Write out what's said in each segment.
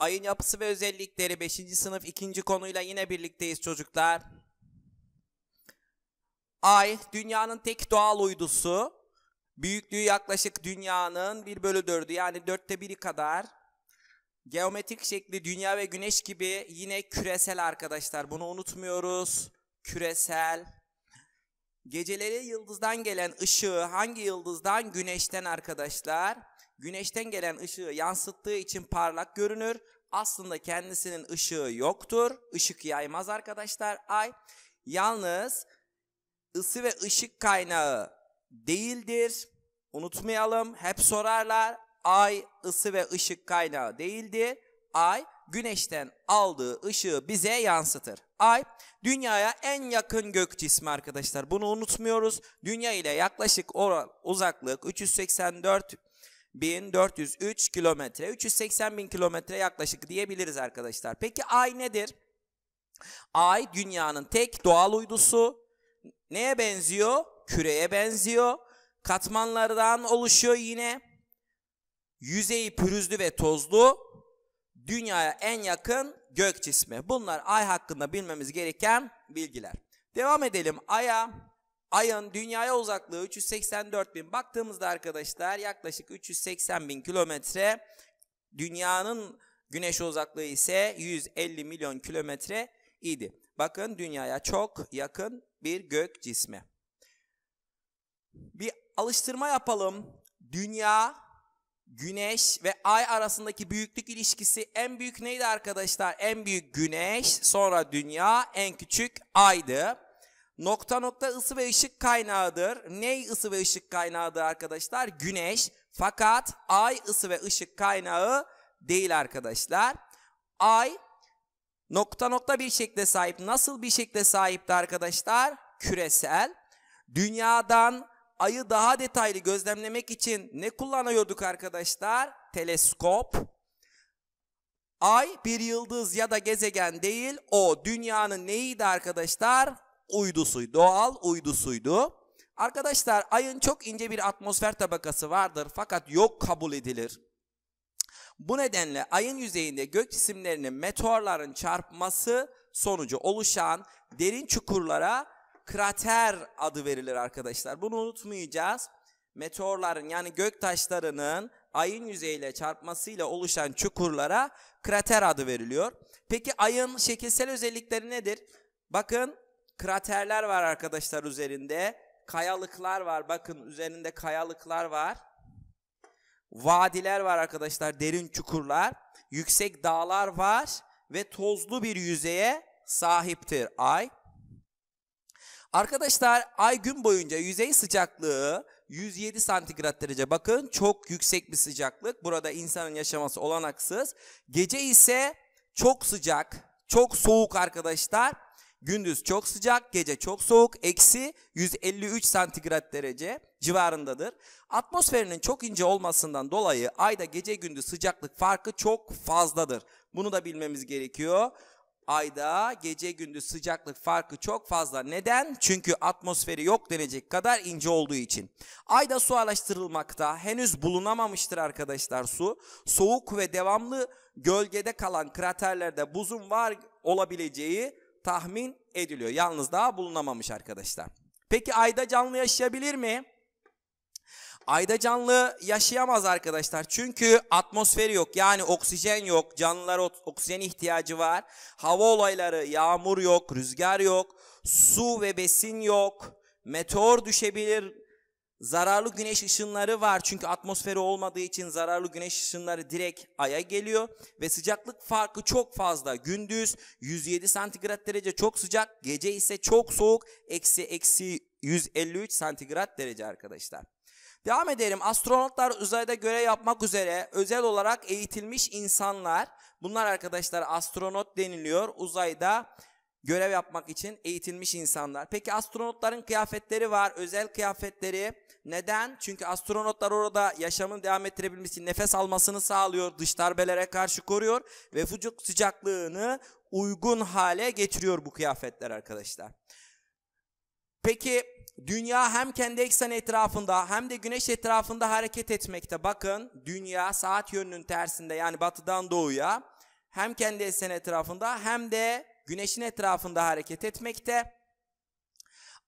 Ayın yapısı ve özellikleri 5. sınıf 2. konuyla yine birlikteyiz çocuklar. Ay dünyanın tek doğal uydusu. Büyüklüğü yaklaşık dünyanın 1 bölü 4'ü yani 4'te 1'i kadar. Geometrik şekli dünya ve güneş gibi yine küresel arkadaşlar bunu unutmuyoruz. Küresel. Geceleri yıldızdan gelen ışığı hangi yıldızdan? Güneşten arkadaşlar güneşten gelen ışığı yansıttığı için parlak görünür. Aslında kendisinin ışığı yoktur. Işık yaymaz arkadaşlar ay. Yalnız ısı ve ışık kaynağı değildir. Unutmayalım hep sorarlar. Ay ısı ve ışık kaynağı değildir. Ay güneşten aldığı ışığı bize yansıtır. Ay dünyaya en yakın gök cismi arkadaşlar. Bunu unutmuyoruz. Dünya ile yaklaşık oran, uzaklık 384 1403 kilometre, 380 bin kilometre yaklaşık diyebiliriz arkadaşlar. Peki ay nedir? Ay dünyanın tek doğal uydusu. Neye benziyor? Küreye benziyor. Katmanlardan oluşuyor yine. Yüzeyi pürüzlü ve tozlu. Dünyaya en yakın gök cismi. Bunlar ay hakkında bilmemiz gereken bilgiler. Devam edelim aya. Ay'ın dünyaya uzaklığı 384 bin. Baktığımızda arkadaşlar yaklaşık 380 bin kilometre. Dünyanın güneş uzaklığı ise 150 milyon kilometre idi. Bakın dünyaya çok yakın bir gök cismi. Bir alıştırma yapalım. Dünya, güneş ve ay arasındaki büyüklük ilişkisi en büyük neydi arkadaşlar? En büyük güneş, sonra dünya, en küçük aydı. Nokta nokta ısı ve ışık kaynağıdır. Ney ısı ve ışık kaynağıdır arkadaşlar? Güneş. Fakat ay ısı ve ışık kaynağı değil arkadaşlar. Ay nokta nokta bir şekle sahip. Nasıl bir şekle sahipti arkadaşlar? Küresel. Dünyadan ayı daha detaylı gözlemlemek için ne kullanıyorduk arkadaşlar? Teleskop. Ay bir yıldız ya da gezegen değil. O dünyanın neydi arkadaşlar? Uydusuydu, doğal uydusuydu. Arkadaşlar ayın çok ince bir atmosfer tabakası vardır fakat yok kabul edilir. Bu nedenle ayın yüzeyinde gök cisimlerinin meteorların çarpması sonucu oluşan derin çukurlara krater adı verilir arkadaşlar. Bunu unutmayacağız. Meteorların yani gök taşlarının ayın yüzeyiyle çarpmasıyla oluşan çukurlara krater adı veriliyor. Peki ayın şekilsel özellikleri nedir? Bakın Kraterler var arkadaşlar üzerinde. Kayalıklar var. Bakın üzerinde kayalıklar var. Vadiler var arkadaşlar. Derin çukurlar. Yüksek dağlar var. Ve tozlu bir yüzeye sahiptir ay. Arkadaşlar ay gün boyunca yüzey sıcaklığı 107 santigrat derece. Bakın çok yüksek bir sıcaklık. Burada insanın yaşaması olanaksız. Gece ise çok sıcak, çok soğuk arkadaşlar Gündüz çok sıcak, gece çok soğuk, eksi 153 santigrat derece civarındadır. Atmosferinin çok ince olmasından dolayı ayda gece gündüz sıcaklık farkı çok fazladır. Bunu da bilmemiz gerekiyor. Ayda gece gündüz sıcaklık farkı çok fazla. Neden? Çünkü atmosferi yok denecek kadar ince olduğu için. Ayda su araştırılmakta. Henüz bulunamamıştır arkadaşlar su. Soğuk ve devamlı gölgede kalan kraterlerde buzun var olabileceği tahmin ediliyor. Yalnız daha bulunamamış arkadaşlar. Peki ayda canlı yaşayabilir mi? Ayda canlı yaşayamaz arkadaşlar. Çünkü atmosferi yok. Yani oksijen yok. Canlılara oksijen ihtiyacı var. Hava olayları, yağmur yok, rüzgar yok. Su ve besin yok. Meteor düşebilir. Zararlı güneş ışınları var çünkü atmosferi olmadığı için zararlı güneş ışınları direkt aya geliyor ve sıcaklık farkı çok fazla. Gündüz 107 santigrat derece çok sıcak, gece ise çok soğuk eksi eksi 153 santigrat derece arkadaşlar. Devam edelim. Astronotlar uzayda görev yapmak üzere özel olarak eğitilmiş insanlar. Bunlar arkadaşlar astronot deniliyor. Uzayda görev yapmak için eğitilmiş insanlar. Peki astronotların kıyafetleri var, özel kıyafetleri. Neden? Çünkü astronotlar orada yaşamın devam ettirebilmesi, nefes almasını sağlıyor, dış darbelere karşı koruyor ve vücut sıcaklığını uygun hale getiriyor bu kıyafetler arkadaşlar. Peki dünya hem kendi ekseni etrafında hem de güneş etrafında hareket etmekte. Bakın dünya saat yönünün tersinde yani batıdan doğuya hem kendi ekseni etrafında hem de güneşin etrafında hareket etmekte.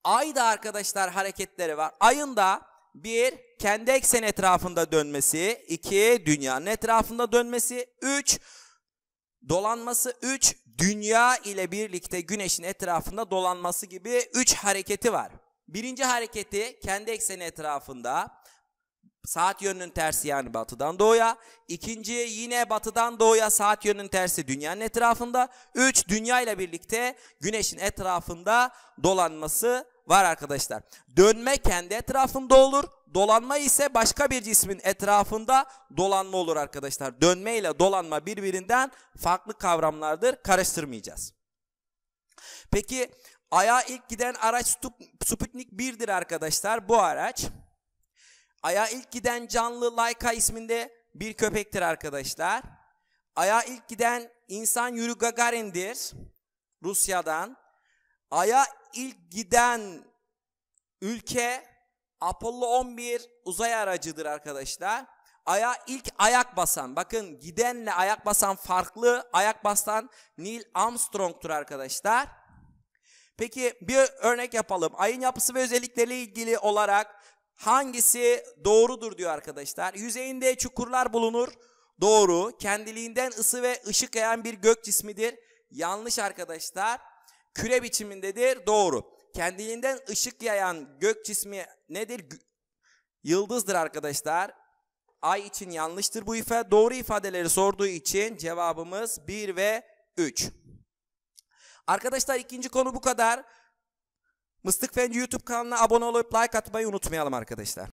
ayda arkadaşlar hareketleri var. Ayın da bir kendi eksen etrafında dönmesi, iki dünyanın etrafında dönmesi, üç dolanması, üç dünya ile birlikte güneşin etrafında dolanması gibi üç hareketi var. Birinci hareketi kendi ekseni etrafında, saat yönünün tersi yani batıdan doğuya. İkinci yine batıdan doğuya saat yönünün tersi dünyanın etrafında. Üç dünya ile birlikte güneşin etrafında dolanması var arkadaşlar. Dönme kendi etrafında olur. Dolanma ise başka bir cismin etrafında dolanma olur arkadaşlar. Dönme ile dolanma birbirinden farklı kavramlardır. Karıştırmayacağız. Peki aya ilk giden araç Sputnik 1'dir arkadaşlar. Bu araç Aya ilk giden canlı Laika isminde bir köpektir arkadaşlar. Ay'a ilk giden insan Yuri Gagarin'dir. Rusya'dan. Ay'a ilk giden ülke Apollo 11 uzay aracıdır arkadaşlar. Ay'a ilk ayak basan, bakın gidenle ayak basan farklı, ayak basan Neil Armstrong'tur arkadaşlar. Peki bir örnek yapalım. Ay'ın yapısı ve özellikleriyle ilgili olarak hangisi doğrudur diyor arkadaşlar. Yüzeyinde çukurlar bulunur. Doğru. Kendiliğinden ısı ve ışık yayan bir gök cismidir. Yanlış arkadaşlar. Küre biçimindedir. Doğru. Kendiliğinden ışık yayan gök cismi nedir? Yıldızdır arkadaşlar. Ay için yanlıştır bu ifade. Doğru ifadeleri sorduğu için cevabımız 1 ve 3. Arkadaşlar ikinci konu bu kadar. Mıstık Fendi YouTube kanalına abone olup like atmayı unutmayalım arkadaşlar.